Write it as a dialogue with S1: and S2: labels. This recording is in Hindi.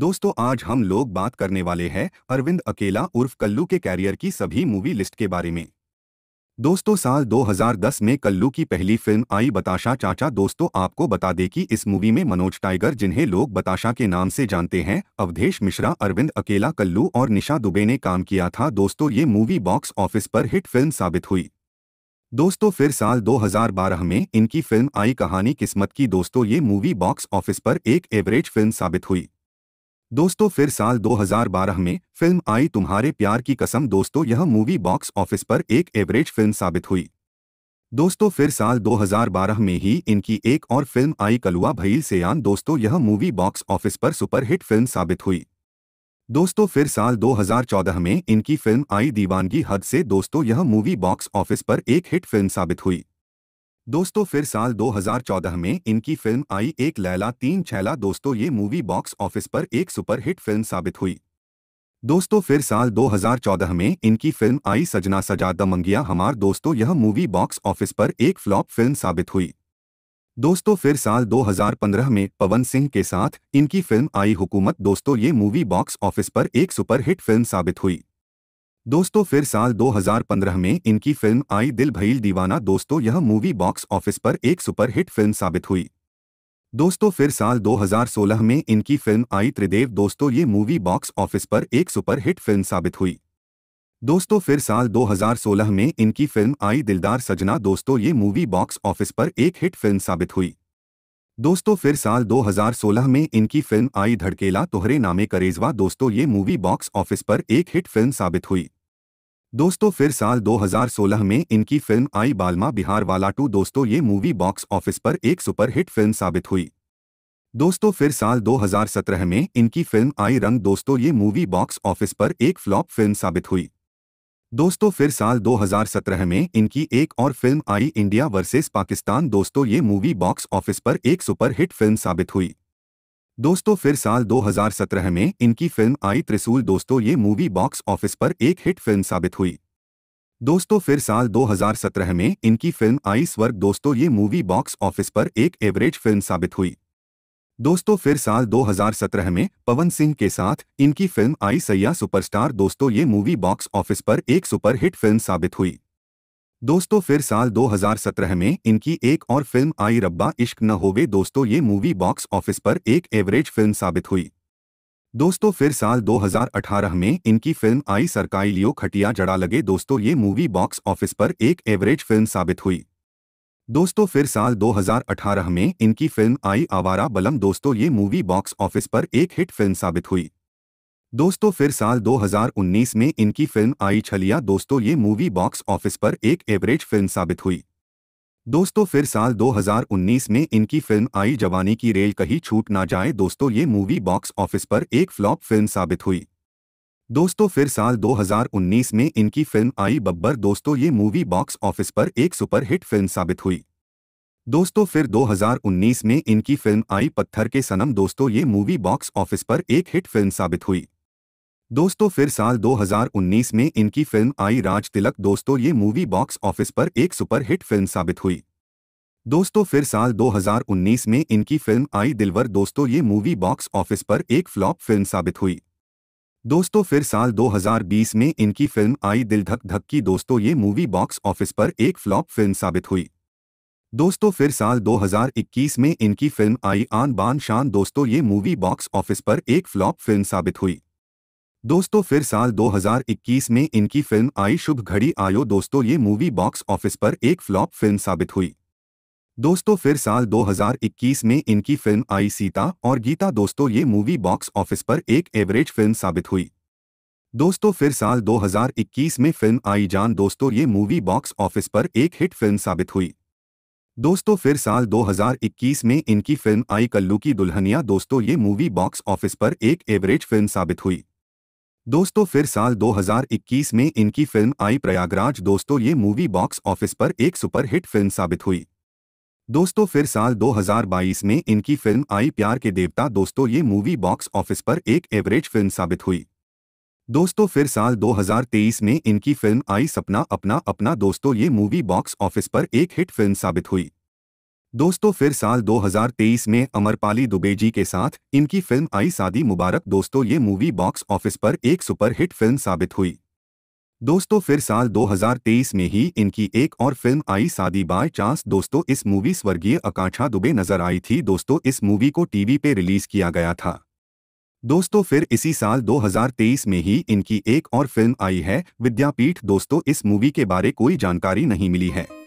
S1: दोस्तों आज हम लोग बात करने वाले हैं अरविंद अकेला उर्फ कल्लू के कैरियर की सभी मूवी लिस्ट के बारे में दोस्तों साल 2010 में कल्लू की पहली फिल्म आई बताशा चाचा दोस्तों आपको बता दें कि इस मूवी में मनोज टाइगर जिन्हें लोग बताशा के नाम से जानते हैं अवधेश मिश्रा अरविंद अकेला कल्लू और निशा दुबे ने काम किया था दोस्तों ये मूवी बॉक्स ऑफिस पर हिट फिल्म साबित हुई दोस्तों फिर साल 2012 में इनकी फिल्म आई कहानी किस्मत की दोस्तों ये मूवी बॉक्स ऑफिस पर एक एवरेज फिल्म साबित हुई दोस्तों फिर साल 2012 में फिल्म आई तुम्हारे प्यार की कसम दोस्तों यह मूवी बॉक्स ऑफिस पर एक एवरेज फिल्म साबित हुई दोस्तों फिर साल 2012 में ही इनकी एक और फिल्म आई कलुआ भईल सेयान दोस्तों यह मूवी बॉक्स ऑफिस पर सुपरहिट फिल्म साबित हुई दोस्तों फिर साल 2014 में इनकी फिल्म आई दीवानगी हद से दोस्तों यह मूवी बॉक्स ऑफिस पर एक हिट फिल्म साबित हुई दोस्तों फिर साल 2014 में इनकी फिल्म आई एक लैला तीन छैला दोस्तों ये मूवी बॉक्स ऑफिस पर एक सुपरहिट फिल्म साबित हुई दोस्तों फिर साल 2014 में इनकी फिल्म आई सजना सजा मंगिया हमार दोस्तों यह मूवी बॉक्स ऑफिस पर एक फ्लॉप फिल्म साबित हुई दोस्तों फिर साल 2015 में पवन सिंह के साथ इनकी फिल्म आई हुकूमत दोस्तों ये मूवी बॉक्स ऑफिस पर एक सुपरहिट फिल्म साबित हुई दोस्तों फिर साल 2015 में इनकी फिल्म आई दिल भईल दीवाना दोस्तों यह मूवी बॉक्स ऑफिस पर एक सुपरहिट फिल्म साबित हुई दोस्तों फिर साल 2016 में इनकी फिल्म आई त्रिदेव दोस्तों ये मूवी बॉक्स ऑफिस पर एक सुपरहिट फिल्म साबित हुई दोस्तों फिर साल 2016 में इनकी फिल्म आई दिलदार सजना दोस्तों ये मूवी बॉक्स ऑफिस पर एक हिट फिल्म साबित हुई दोस्तों फिर साल 2016 में इनकी फिल्म आई धड़केला तोहरे नामे करेजवा दोस्तों ये मूवी बॉक्स ऑफिस पर एक हिट फिल्म साबित हुई दोस्तों फिर साल 2016 में इनकी फिल्म आई बालमा बिहार वाला टू दोस्तों ये मूवी बॉक्स ऑफिस पर एक सुपरहिट फिल्म साबित हुई दोस्तों फिर साल 2017 में इनकी फिल्म आई रंग दोस्तों ये मूवी बॉक्स ऑफिस पर एक फ्लॉप फिल्म साबित हुई दोस्तों फिर साल 2017 में इनकी एक और फिल्म आई इंडिया वर्सेस पाकिस्तान दोस्तों ये मूवी बॉक्स ऑफिस पर एक सुपरहिट फिल्म साबित हुई दोस्तों फिर साल 2017 में इनकी फिल्म आई त्रिसूल दोस्तों ये मूवी बॉक्स ऑफिस पर एक हिट फिल्म साबित हुई दोस्तों फिर साल 2017 में इनकी फिल्म आई स्वर्ग दोस्तों ये मूवी बॉक्स ऑफिस पर एक एवरेज फिल्म साबित हुई दोस्तों फिर साल 2017 में पवन सिंह के साथ इनकी फिल्म आई सैया सुपरस्टार दोस्तों ये मूवी बॉक्स ऑफिस पर एक सुपरहिट फिल्म साबित हुई दोस्तों फिर साल 2017 में इनकी एक और फिल्म आई रब्बा इश्क न होवे दोस्तों ये मूवी बॉक्स ऑफिस पर एक एवरेज फिल्म साबित हुई दोस्तों फिर साल 2018 में इनकी फिल्म आई सरकाई लियो खटिया जड़ा लगे दोस्तों ये मूवी बॉक्स ऑफिस पर एक एवरेज फिल्म साबित हुई दोस्तों फिर साल 2018 में इनकी फिल्म आई आवारा बलम दोस्तों ये मूवी बॉक्स ऑफिस पर एक हिट फिल्म साबित हुई दोस्तों फिर साल 2019 में इनकी फिल्म आई छलिया दोस्तों ये मूवी बॉक्स ऑफिस पर एक एवरेज फिल्म साबित हुई दोस्तों फिर साल 2019 में इनकी फिल्म आई जवानी की रेल कहीं छूट ना जाए दोस्तों ये मूवी बॉक्स ऑफिस पर एक फ्लॉप फिल्म साबित हुई दोस्तों फिर साल 2019 में इनकी फिल्म आई बब्बर दोस्तों ये मूवी बॉक्स ऑफिस पर एक सुपरहिट फिल्म साबित हुई दोस्तों फिर 2019 में इनकी फिल्म आई पत्थर के सनम दोस्तों ये मूवी बॉक्स ऑफिस पर एक हिट फिल्म साबित हुई दोस्तों फिर साल 2019 में इनकी फिल्म आई राज तिलक दोस्तों ये मूवी बॉक्स ऑफिस पर एक सुपरहिट फिल्म साबित हुई दोस्तों फिर साल 2019 में इनकी फिल्म आई दिलवर दोस्तों ये मूवी बॉक्स ऑफिस पर एक फ्लॉप फिल्म साबित हुई दोस्तों फिर साल 2020 में इनकी फिल्म आई दिल धक धक की दोस्तों ये मूवी बॉक्स ऑफिस पर एक फ्लॉप फिल्म साबित हुई दोस्तों फिर साल 2021 में इनकी फिल्म आई आन बान शान दोस्तों ये मूवी बॉक्स ऑफिस पर एक फ्लॉप फिल्म साबित हुई दोस्तों फिर साल 2021 में इनकी फिल्म आई शुभ घड़ी आयो दोस्तों ये मूवी बॉक्स ऑफिस पर एक फ्लॉप फिल्म साबित हुई दोस्तों फिर साल 2021 में इनकी फिल्म आई सीता और गीता दोस्तों ये मूवी बॉक्स ऑफिस पर एक एवरेज फिल्म साबित हुई दोस्तों फिर साल 2021 में फिल्म आई जान दोस्तों ये मूवी बॉक्स ऑफिस पर एक हिट फिल्म साबित हुई दोस्तों फिर साल 2021 में इनकी फिल्म आई कल्लू की दुल्हनिया दोस्तों ये मूवी बॉक्स ऑफिस पर एक एवरेज फिल्म साबित हुई दोस्तों फिर साल 2021 में इनकी फिल्म आई प्रयागराज दोस्तों ये मूवी बॉक्स ऑफिस पर एक सुपरहिट फिल्म साबित हुई दोस्तों फिर साल 2022 में इनकी फिल्म आई प्यार के देवता दोस्तों ये मूवी बॉक्स ऑफिस पर एक एवरेज फिल्म साबित हुई दोस्तों फिर साल 2023 में इनकी फिल्म आई सपना अपना अपना दोस्तों ये मूवी बॉक्स ऑफिस पर एक हिट फिल्म साबित हुई दोस्तों फिर साल 2023 में अमरपाली दुबे जी के साथ इनकी फिल्म आई सादी मुबारक दोस्तों ये मूवी बॉक्स ऑफिस पर एक सुपरहिट फिल्म साबित हुई दोस्तों फिर साल 2023 में ही इनकी एक और फिल्म आई सादी बाय चांस दोस्तों इस मूवी स्वर्गीय अकांक्षा दुबे नजर आई थी दोस्तों इस मूवी को टीवी पे रिलीज किया गया था दोस्तों फिर इसी साल 2023 में ही इनकी एक और फिल्म आई है विद्यापीठ दोस्तों इस मूवी के बारे कोई जानकारी नहीं मिली है